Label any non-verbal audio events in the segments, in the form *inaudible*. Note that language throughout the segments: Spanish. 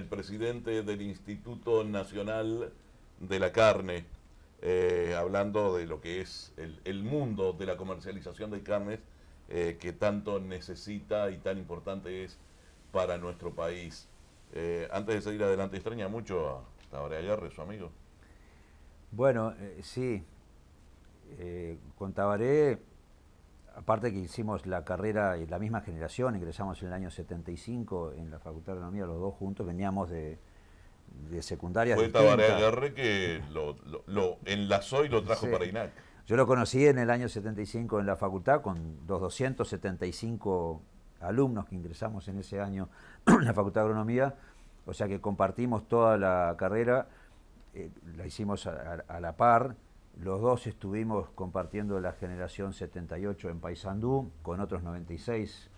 el presidente del Instituto Nacional de la Carne, eh, hablando de lo que es el, mundo de la comercialización de carnes eh, que tanto necesita y tan importante es para nuestro país. Eh, antes de seguir adelante, extraña mucho a Tabaré su amigo. Bueno, sí. con Tabaré aparte que hicimos la carrera, la misma generación, ingresamos en el año 75 en la Facultad de Agronomía los dos juntos veníamos de, secundaria. Fue Tabaré Aguerre que lo, enlazó y lo trajo para INAC. Yo lo conocí en el año 75 en la facultad con los 275 alumnos que ingresamos en ese año *clears throat* en la Facultad de Agronomía, o sea que compartimos toda la carrera, eh, la hicimos a la par, los dos estuvimos compartiendo la generación 78 en Paysandú con otros 96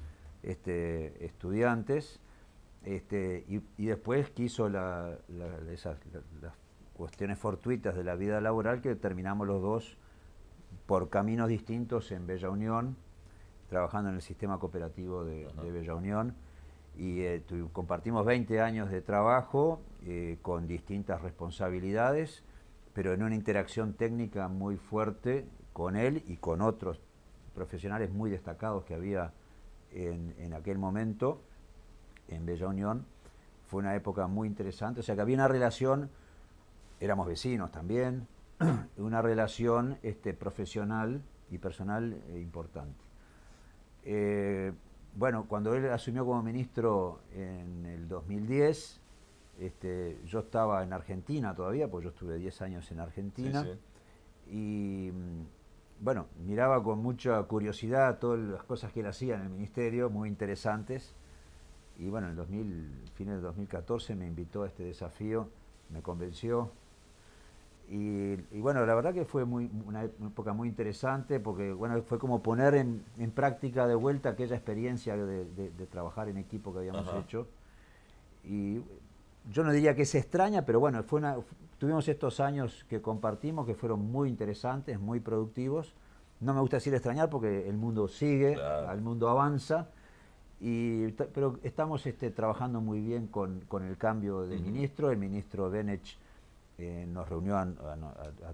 este, estudiantes. Este, y, después quiso las cuestiones fortuitas de la vida laboral que terminamos los dos por caminos distintos en Bella Unión, trabajando en el sistema cooperativo de, Bella Unión. Y eh, compartimos 20 años de trabajo eh, con distintas responsabilidades pero en una interacción técnica muy fuerte con él y con otros profesionales muy destacados que había en, aquel momento en Bella Unión. Fue una época muy interesante, o sea que había una relación, éramos vecinos también, *clears throat* una relación este, profesional y personal eh, importante. Eh, bueno, cuando él asumió como ministro en el 2010, este, yo estaba en Argentina todavía, porque yo estuve 10 años en Argentina. Y mm, bueno, miraba con mucha curiosidad todas las cosas que él hacía en el ministerio, muy interesantes. Y bueno, en el 2000, fines de 2014 me invitó a este desafío, me convenció. Y, bueno, la verdad que fue una época muy interesante porque bueno, fue como poner en, práctica de vuelta aquella experiencia de, trabajar en equipo que habíamos hecho. Y yo no diría que se extraña, pero bueno, fue una, tuvimos estos años que compartimos que fueron muy interesantes, muy productivos. No me gusta decir extrañar porque el mundo sigue, el mundo avanza, pero estamos este, trabajando muy bien con, el cambio de ministro. El ministro Benech eh, nos reunió a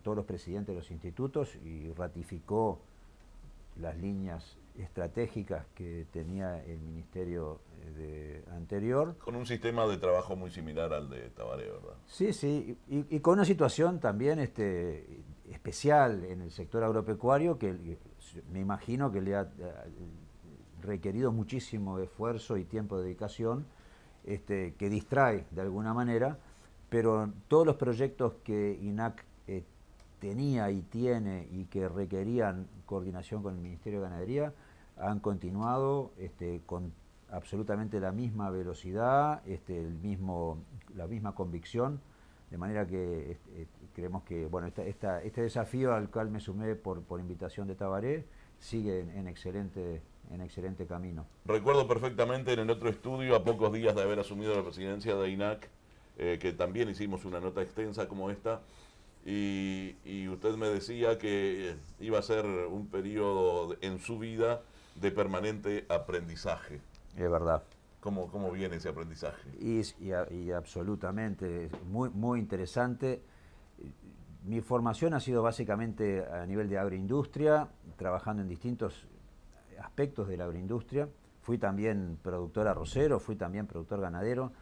todos los presidentes de los institutos y ratificó las líneas estratégicas que tenía el ministerio eh, anterior. Con un sistema de trabajo muy similar al de Tabaré, ¿verdad? Sí, sí, y, con una situación también este, especial en el sector agropecuario que me imagino que le ha eh, requerido muchísimo esfuerzo y tiempo de dedicación, este, que distrae de alguna manera, pero todos los proyectos que INAC eh, tenía y tiene y que requerían coordinación con el Ministerio de Ganadería, han continuado este, con absolutamente la misma velocidad, este, el mismo, la misma convicción, de manera que este, creemos que bueno, este desafío al cual me sumé por, invitación de Tabaré sigue en, excelente en excelente camino. Recuerdo perfectamente en el otro estudio, a pocos días de haber asumido la presidencia de INAC, eh, que también hicimos una nota extensa como esta, y, usted me decía que eh, iba a ser un periodo en su vida de permanente aprendizaje. Es verdad. ¿Cómo, cómo viene ese aprendizaje? Y, y, y absolutamente, muy, muy interesante. Mi formación ha sido básicamente a nivel de agroindustria, trabajando en distintos aspectos de la agroindustria. Fui también productor arrocero, fui también productor ganadero.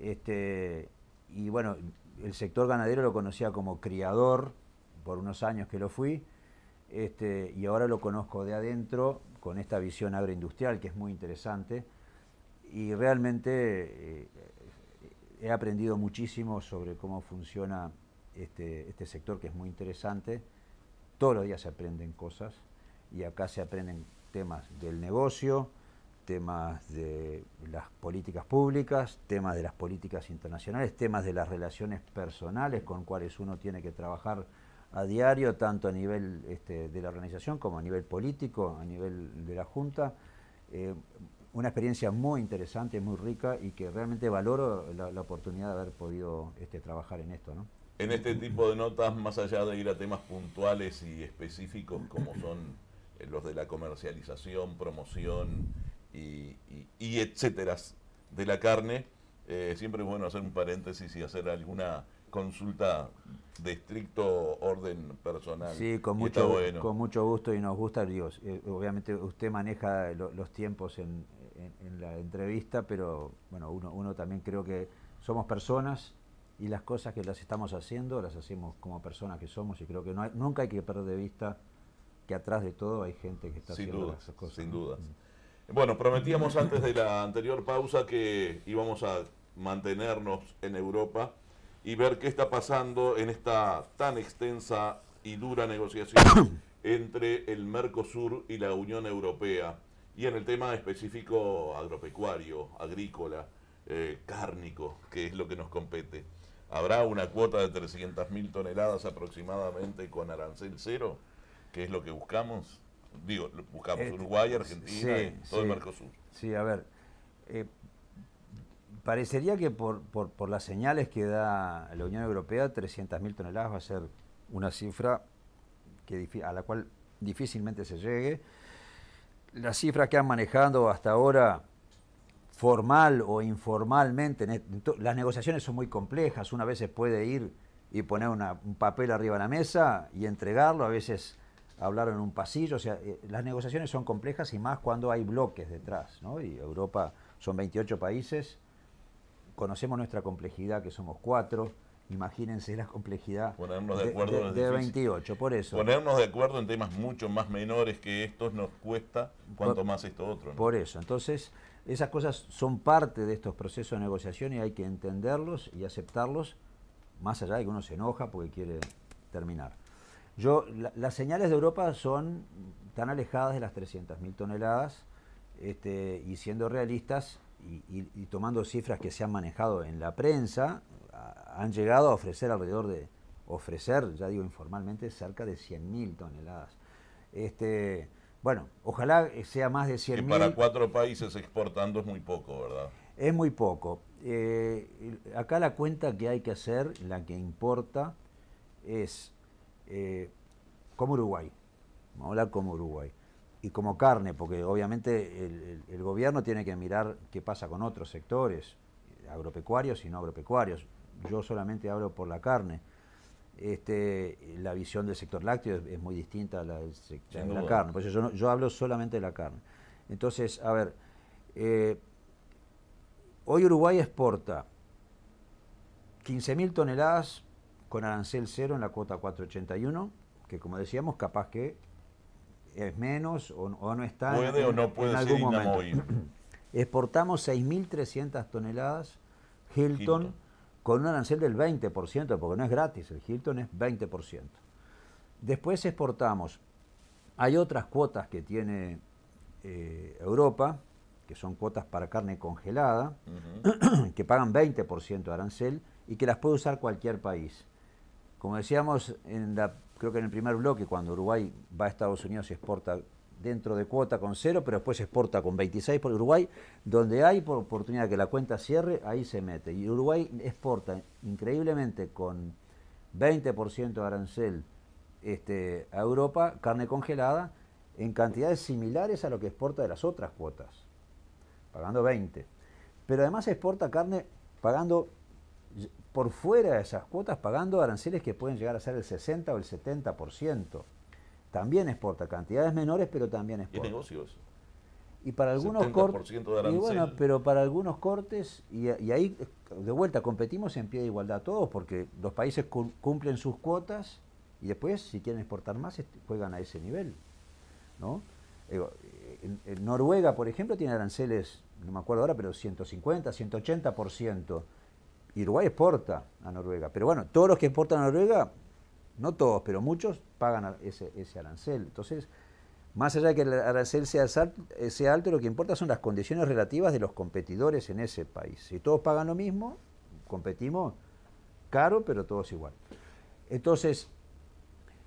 Este, y bueno, el sector ganadero lo conocía como criador, por unos años que lo fui, este, y ahora lo conozco de adentro con esta visión agroindustrial que es muy interesante y realmente eh, he aprendido muchísimo sobre cómo funciona este, este, sector que es muy interesante. Todos los días se aprenden cosas y acá se aprenden temas del negocio, temas de las políticas públicas, temas de las políticas internacionales, temas de las relaciones personales con cuales uno tiene que trabajar a diario, tanto a nivel este, de la organización como a nivel político, a nivel de la Junta. Eh, una experiencia muy interesante, muy rica y que realmente valoro la, oportunidad de haber podido este, trabajar en esto. En este tipo de notas, más allá de ir a temas puntuales y específicos como son eh, los de la comercialización, promoción, y, y, de la carne. Eh, siempre es bueno hacer un paréntesis y hacer alguna consulta de estricto orden personal. Sí, con mucho, con mucho gusto y nos gusta, dios eh, obviamente usted maneja los tiempos en, la entrevista, pero bueno, uno, uno también creo que somos personas y las cosas que las estamos haciendo las hacemos como personas que somos y creo que no nunca hay que perder de vista que atrás de todo hay gente que está haciendo esas cosas. Sin duda mm. Bueno, prometíamos antes de la anterior pausa que íbamos a mantenernos en Europa y ver qué está pasando en esta tan extensa y dura negociación *coughs* entre el Mercosur y la Unión Europea y en el tema específico agropecuario, agrícola, eh, cárnico, que es lo que nos compete. ¿Habrá una cuota de 300.000 toneladas aproximadamente con arancel cero, que es lo que buscamos? Digo, buscamos eh, Uruguay, Argentina todo el Mercosur. Sí, a ver. Eh, parecería que por, las señales que da la Unión Europea, 300.000 toneladas va a ser una cifra a la cual difícilmente se llegue. Las cifras que han manejado hasta ahora, formal o informalmente, las negociaciones son muy complejas, una vez se puede ir y poner un papel arriba de la mesa y entregarlo, a veces hablaron en un pasillo, o sea, eh, las negociaciones son complejas y más cuando hay bloques detrás, ¿no? Y Europa son 28 países, conocemos nuestra complejidad, que somos cuatro, imagínense la complejidad de, 28, por eso. Ponernos de acuerdo en temas mucho más menores que estos nos cuesta cuanto más esto otro. ¿no? Por eso, entonces esas cosas son parte de estos procesos de negociación y hay que entenderlos y aceptarlos, más allá de que uno se enoja porque quiere terminar. Yo, las señales de Europa son tan alejadas de las 300.000 toneladas este, y siendo realistas y, tomando cifras que se han manejado en la prensa, han llegado a ofrecer alrededor de, ofrecer, ya digo informalmente, cerca de 100.000 toneladas. Este, bueno, ojalá sea más de 100.000. Para cuatro países exportando es muy poco, ¿verdad? Es muy poco. Eh, acá la cuenta que hay que hacer, la que importa, es eh, como Uruguay. Vamos a hablar como Uruguay. Y como carne, porque obviamente el, gobierno tiene que mirar qué pasa con otros sectores, agropecuarios y no agropecuarios. Yo solamente hablo por la carne. Este, la visión del sector lácteo es, muy distinta a la, de la carne. Por eso yo, hablo solamente de la carne. Entonces, a ver, eh, hoy Uruguay exporta 15.000 toneladas con arancel cero en la cuota 481, que como decíamos, capaz que es menos o, no está puede o no puede en algún momento. *clears throat* Exportamos 6.300 toneladas Hilton, con un arancel del 20%, porque no es gratis, el Hilton es 20%. Después exportamos, hay otras cuotas que tiene eh, Europa, que son cuotas para carne congelada, *clears throat* que pagan 20% de arancel y que las puede usar cualquier país. Como decíamos, en creo que en el primer bloque, cuando Uruguay va a Estados Unidos y exporta dentro de cuota con cero, pero después exporta con 26 por Uruguay, donde hay por oportunidad que la cuenta cierre, ahí se mete. Y Uruguay exporta increíblemente con 20% de arancel este, a Europa carne congelada en cantidades similares a lo que exporta de las otras cuotas, pagando 20. Pero además exporta carne pagando por fuera de esas cuotas pagando aranceles que pueden llegar a ser el 60 o el 70%. También exporta, cantidades menores, pero también exporta. ¿Y negocios? Y para algunos cortes. Y bueno, pero para algunos cortes, y, ahí de vuelta competimos en pie de igualdad todos, porque los países cumplen sus cuotas y después, si quieren exportar más, este, juegan a ese nivel. ¿no? Noruega, por ejemplo, tiene aranceles, no me acuerdo ahora, pero 150, 180%. Uruguay exporta a Noruega. Pero bueno, todos los que exportan a Noruega, no todos, pero muchos, pagan ese, arancel. Entonces, más allá de que el arancel eh, sea, alto, lo que importa son las condiciones relativas de los competidores en ese país. Si todos pagan lo mismo, competimos caro, pero todos igual. Entonces,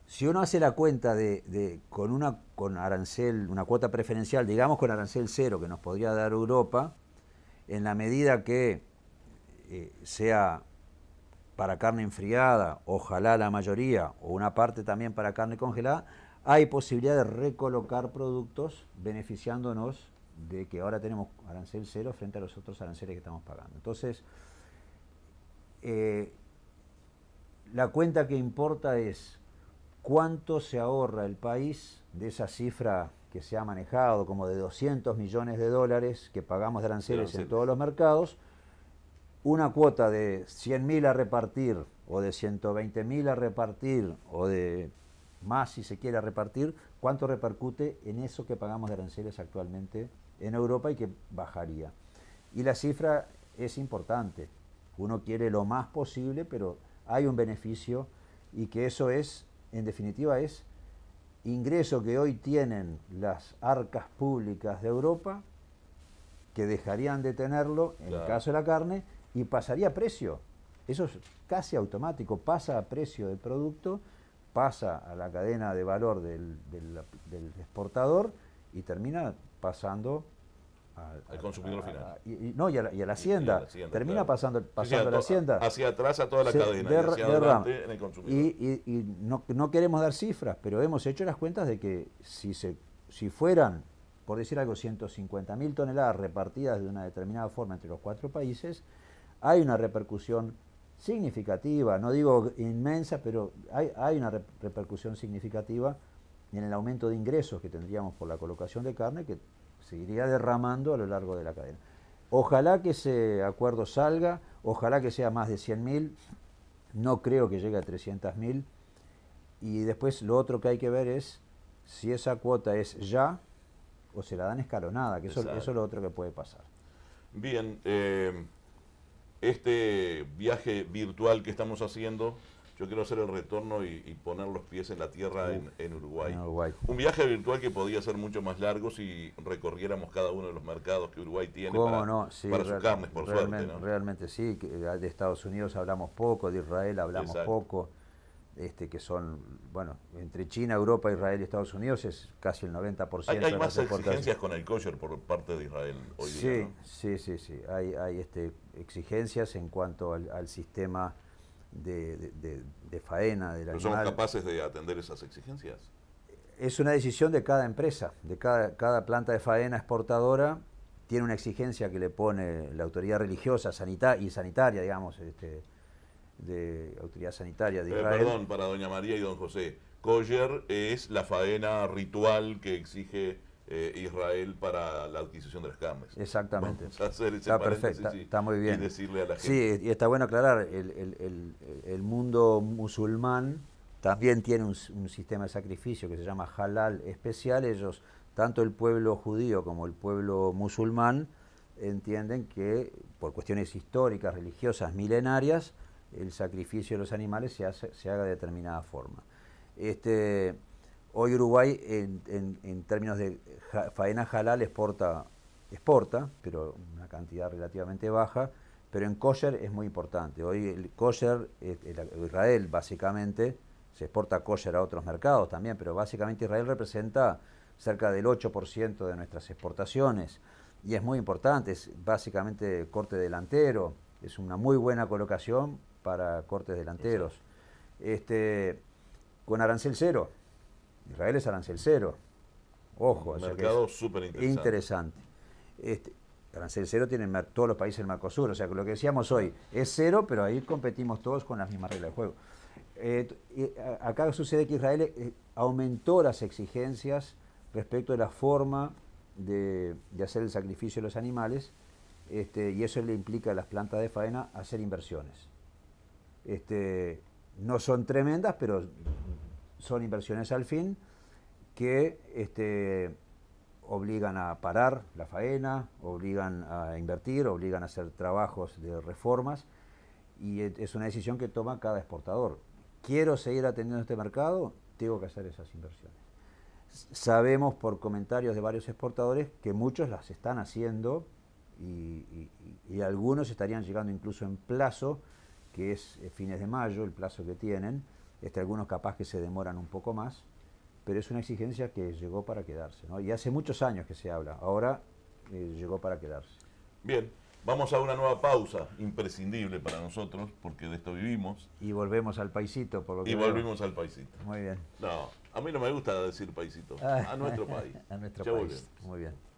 si uno hace la cuenta de, con una con arancel, una cuota preferencial, digamos con arancel cero que nos podría dar Europa, en la medida que eh, sea para carne enfriada, ojalá la mayoría, o una parte también para carne congelada, hay posibilidad de recolocar productos beneficiándonos de que ahora tenemos arancel cero frente a los otros aranceles que estamos pagando. Entonces, eh, la cuenta que importa es cuánto se ahorra el país de esa cifra que se ha manejado como de 200 millones de dólares que pagamos de aranceles. en todos los mercados, una cuota de 100.000 a repartir o de 120.000 a repartir o de más si se quiere repartir, ¿cuánto repercute en eso que pagamos de aranceles actualmente en Europa y que bajaría? Y la cifra es importante. Uno quiere lo más posible, pero hay un beneficio y que eso es, en definitiva, es ingreso que hoy tienen las arcas públicas de Europa, que dejarían de tenerlo en el caso de la carne, y pasaría a precio. Eso es casi automático, pasa a precio del producto, pasa a la cadena de valor del, exportador y termina pasando al consumidor final. y, no, y a la, hacienda. termina pasando, pasando a la hacienda. Hacia atrás a toda la cadena. y, no, queremos dar cifras, pero hemos hecho las cuentas de que si, se, si fueran, por decir algo, 150.000 toneladas repartidas de una determinada forma entre los cuatro países, hay una repercusión significativa, no digo inmensa, pero hay, una repercusión significativa en el aumento de ingresos que tendríamos por la colocación de carne que seguiría derramando a lo largo de la cadena. Ojalá que ese acuerdo salga, ojalá que sea más de 100.000, no creo que llegue a 300.000. Y después lo otro que hay que ver es si esa cuota es ya o se la dan escalonada, que eso, es lo otro que puede pasar. Bien, eh, este viaje virtual que estamos haciendo, yo quiero hacer el retorno y, poner los pies en la tierra en, Uruguay. Un viaje virtual que podría ser mucho más largo si recorriéramos cada uno de los mercados que Uruguay tiene para, sus carnes, por suerte. Realmente sí, de Estados Unidos hablamos poco, de Israel hablamos poco. Este, que son, bueno, entre China, Europa, Israel y Estados Unidos es casi el 90%. Hay, de exigencias con el kosher por parte de Israel hoy sí, día. Sí, sí, sí. Hay, hay este, exigencias en cuanto al, sistema de, de, de, faena del somos ¿Son capaces de atender esas exigencias? Es una decisión de cada empresa, de cada, planta de faena exportadora tiene una exigencia que le pone la autoridad religiosa y sanitaria, digamos, este, de Autoridad Sanitaria de eh, Israel. perdón, para doña María y don José, Coyer es la faena ritual que exige eh, Israel para la adquisición de las camas. Exactamente. hacer está está, muy bien. Y decirle a la gente. Sí, y está bueno aclarar, el, mundo musulmán también tiene un, un, sistema de sacrificio que se llama halal especial. Ellos, tanto el pueblo judío como el pueblo musulmán, entienden que por cuestiones históricas, religiosas, milenarias, el sacrificio de los animales se, se haga de determinada forma. Este, hoy Uruguay, en, términos de faena halal, exporta, exporta, pero una cantidad relativamente baja, pero en kosher es muy importante. Hoy el kosher, Israel básicamente, se exporta kosher a otros mercados también, pero básicamente Israel representa cerca del 8% de nuestras exportaciones y es muy importante, es básicamente corte delantero, es una muy buena colocación para cortes delanteros. Este, con arancel cero. Israel es arancel cero. Ojo, Un mercado súper interesante. interesante. arancel cero tienen todos los países del Mercosur. O sea, lo que decíamos hoy es cero, pero ahí competimos todos con las mismas reglas de juego. Eh, acá sucede que Israel eh, aumentó las exigencias respecto de la forma de, hacer el sacrificio de los animales este, y eso le implica a las plantas de faena hacer inversiones. Este, no son tremendas, pero son inversiones al fin que este, obligan a parar la faena, obligan a invertir, obligan a hacer trabajos de reformas y es una decisión que toma cada exportador. Quiero seguir atendiendo este mercado, tengo que hacer esas inversiones. Sabemos por comentarios de varios exportadores que muchos las están haciendo y algunos estarían llegando incluso en plazo que es eh, fines de mayo, el plazo que tienen. Este, algunos capaz que se demoran un poco más, pero es una exigencia que llegó para quedarse. Y hace muchos años que se habla, ahora eh, llegó para quedarse. Bien, vamos a una nueva pausa, imprescindible para nosotros, porque de esto vivimos. Y volvemos al paisito, por lo que Y volvemos al paisito. Muy bien. No, a mí no me gusta decir paisito, ah. a nuestro país. *laughs* A nuestro país. Muy bien.